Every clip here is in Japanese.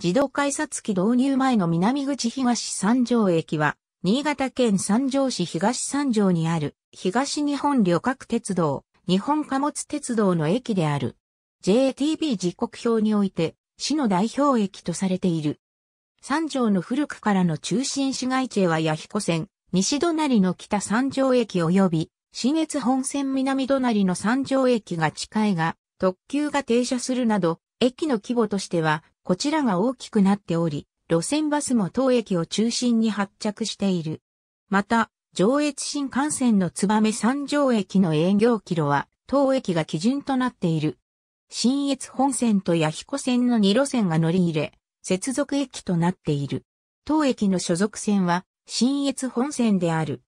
自動改札機導入前の南口東三条駅は、新潟県三条市東三条にある、東日本旅客鉄道、日本貨物鉄道の駅である。JTB 時刻表において、市の代表駅とされている。三条の古くからの中心市街地へは八彦線、西隣の北三条駅及び、新越本線南隣の三条駅が近いが、特急が停車するなど、駅の規模としては、こちらが大きくなっており、路線バスも当駅を中心に発着している。また、上越新幹線の燕三条駅の営業キロは、当駅が基準となっている。新越本線と八彦線の2路線が乗り入れ、接続駅となっている。当駅の所属線は、新越本線である。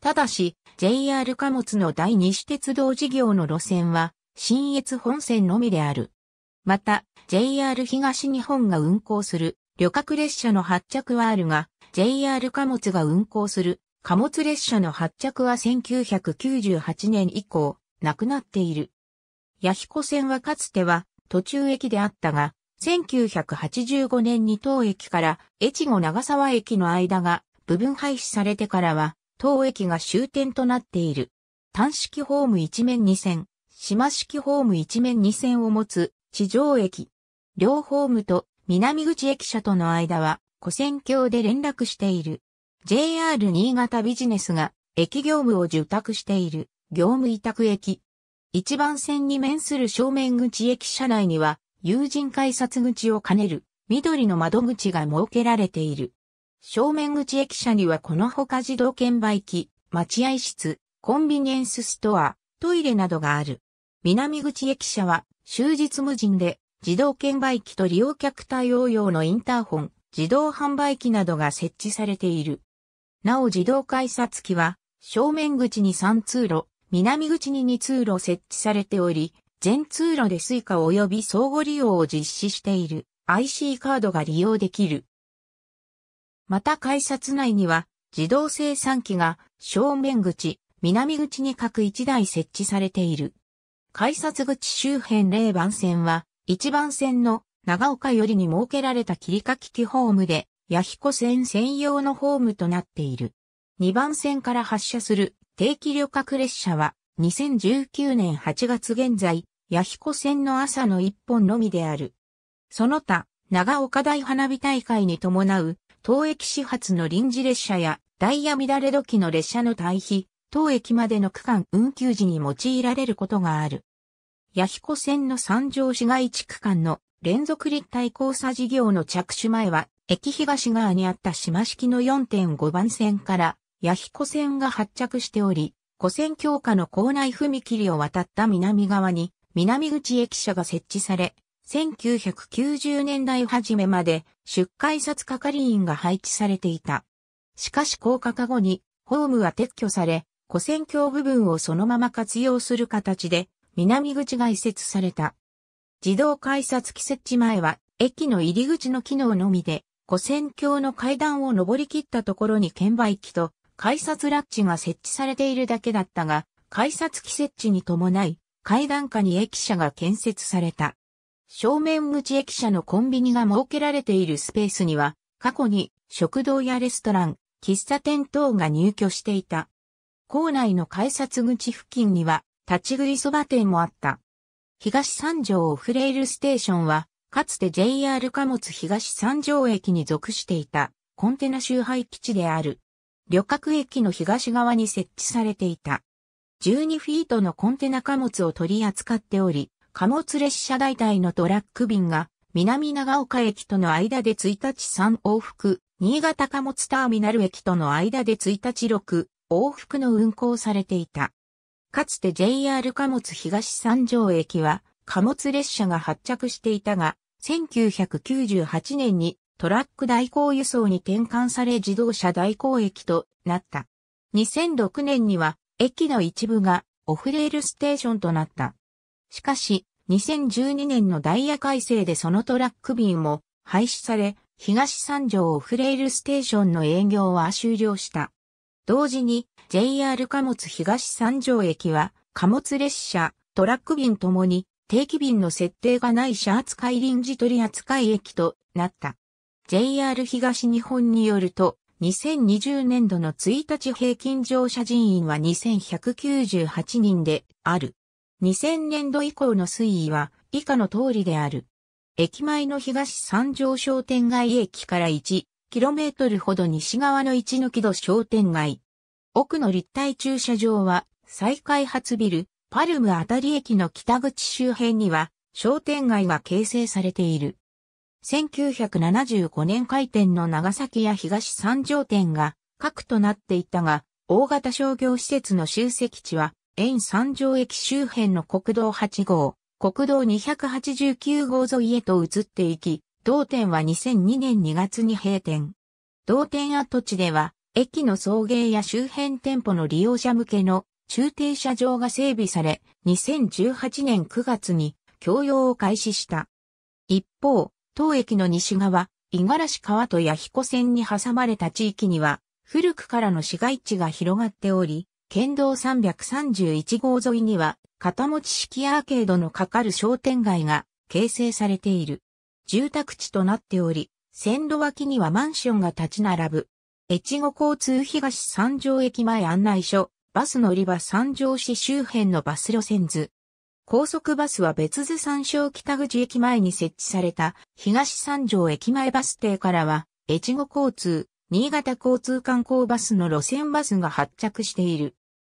ただし、JR 貨物の第二支鉄道事業の路線は、新越本線のみである。また、JR 東日本が運行する旅客列車の発着はあるが、JR 貨物が運行する貨物列車の発着は1998年以降、なくなっている。八彦線はかつては途中駅であったが、1985年に当駅から越後長沢駅の間が部分廃止されてからは、当駅が終点となっている。単式ホーム一面2線、島式ホーム一面二線を持つ地上駅。両ホームと南口駅舎との間は古線橋で連絡している。JR 新潟ビジネスが駅業務を受託している業務委託駅。一番線に面する正面口駅舎内には友人改札口を兼ねる緑の窓口が設けられている。正面口駅舎にはこのほか自動券売機、待合室、コンビニエンスストア、トイレなどがある。南口駅舎は終日無人で自動券売機と利用客対応用のインターホン、自動販売機などが設置されている。なお自動改札機は正面口に3通路、南口に2通路設置されており、全通路でスイカ及び相互利用を実施している IC カードが利用できる。また改札内には自動生産機が正面口、南口に各1台設置されている。改札口周辺0番線は、1番線の長岡よりに設けられた切りかき機ホームで、八彦線専用のホームとなっている。2番線から発車する定期旅客列車は、2019年8月現在、八彦線の朝の1本のみである。その他、長岡大花火大会に伴う、当駅始発の臨時列車や、ダイヤ乱れ時の列車の対比、当駅までの区間運休時に用いられることがある。八彦線の三条市街地区間の連続立体交差事業の着手前は、駅東側にあった島式の4.5番線から八彦線が発着しており、古線強化の構内踏切を渡った南側に南口駅舎が設置され、1990年代初めまで出改札係員が配置されていた。しかし高架化後にホームは撤去され、古線橋部分をそのまま活用する形で南口が移設された。自動改札機設置前は、駅の入り口の機能のみで、古線橋の階段を上り切ったところに券売機と改札ラッチが設置されているだけだったが、改札機設置に伴い、階段下に駅舎が建設された。正面口駅舎のコンビニが設けられているスペースには、過去に食堂やレストラン、喫茶店等が入居していた。校内の改札口付近には立ち食いそば店もあった。東三条フレイルステーションは、かつて JR 貨物東三条駅に属していたコンテナ集配基地である。旅客駅の東側に設置されていた。12フィートのコンテナ貨物を取り扱っており、貨物列車代替のトラック便が南長岡駅との間で1日3往復、新潟貨物ターミナル駅との間で1日6往復の運行されていた。かつて JR 貨物東三条駅は貨物列車が発着していたが、1998年にトラック代行輸送に転換され自動車代行駅となった。2006年には駅の一部がオフレールステーションとなった。しかし、2012年のダイヤ改正でそのトラック便も廃止され、東三条オフレールステーションの営業は終了した。同時に JR 貨物東三条駅は貨物列車、トラック便ともに定期便の設定がない車扱い臨時取扱駅となった。JR 東日本によると、2020年度の1日平均乗車人員は2198人である。2000年度以降の推移は以下の通りである。駅前の東三条商店街駅から1、km ほど西側の一抜き戸商店街。奥の立体駐車場は、再開発ビル、パルムあたり駅の北口周辺には、商店街が形成されている。1975年開店の長崎や東三条店が核となっていたが、大型商業施設の集積地は、沿三条駅周辺の国道8号、国道289号沿いへと移っていき、同店は2002年2月に閉店。同店跡地では、駅の送迎や周辺店舗の利用者向けの駐停車場が整備され、2018年9月に供用を開始した。一方、当駅の西側、五十嵐川と八彦線に挟まれた地域には、古くからの市街地が広がっており、県道331号沿いには、片持ち式アーケードのかかる商店街が形成されている。住宅地となっており、線路脇にはマンションが立ち並ぶ。越後交通東三条駅前案内所、バス乗り場三条市周辺のバス路線図。高速バスは別図三条北口駅前に設置された東三条駅前バス停からは、越後交通、新潟交通観光バスの路線バスが発着している。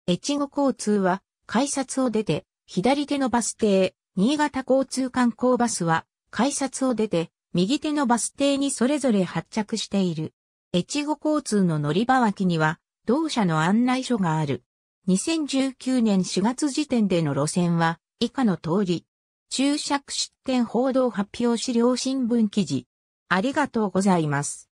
越後交通は、改札を出て、左手のバス停、新潟交通観光バスは、改札を出て、右手のバス停にそれぞれ発着している。越後交通の乗り場脇には、同社の案内所がある。2019年4月時点での路線は、以下の通り。注釈出店報道発表資料新聞記事。ありがとうございます。